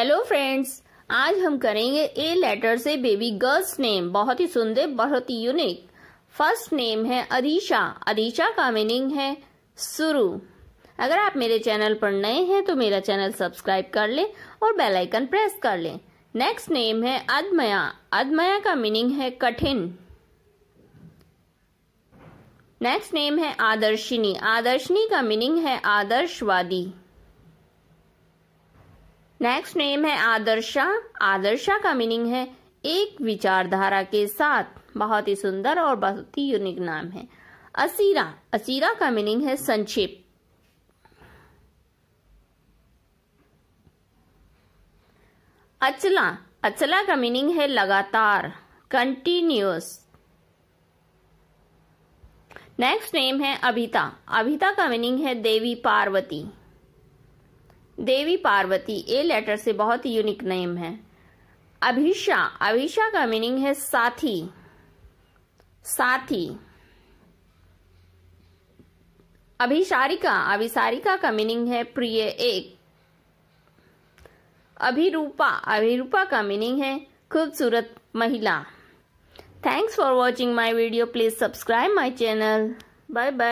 hello friends आज हम करेंगे ए लेटर से बेबी गर्ल्स नेम बहुत ही सुंदर बहुत ही यूनिक फर्स्ट नेम है अरीशा अरीशा का मीनिंग है शुरू अगर आप मेरे चैनल पर नए हैं तो मेरा चैनल सब्सक्राइब कर लें और बेल आइकन प्रेस कर लें नेक्स्ट नेम है अदमया अदमया का मीनिंग है कठिन नेक्स्ट नेम है आदर्शिनी आदर्शनी का मीनिंग है आदर्शवादी नेक्स्ट नेम है आदर्शा आदर्शा का मीनिंग है एक विचारधारा के साथ बहुत ही सुंदर और बहुत ही यूनिक नाम है असीरा असीरा का मीनिंग है संक्षेप अचला अचला का मीनिंग है लगातार कंटिन्यूस नेक्स्ट नेम है अभिता अभिता का मीनिंग है देवी पार्वती देवी पार्वती ए लेटर से बहुत ही यूनिक नेम है अभिषा अभिषा का मीनिंग है साथी साथी अभिशारिका अभिसारिका का मीनिंग है प्रिय एक अभिरूपा अभिरूपा का मीनिंग है खूबसूरत महिला thanks for watching my video please subscribe my channel bye bye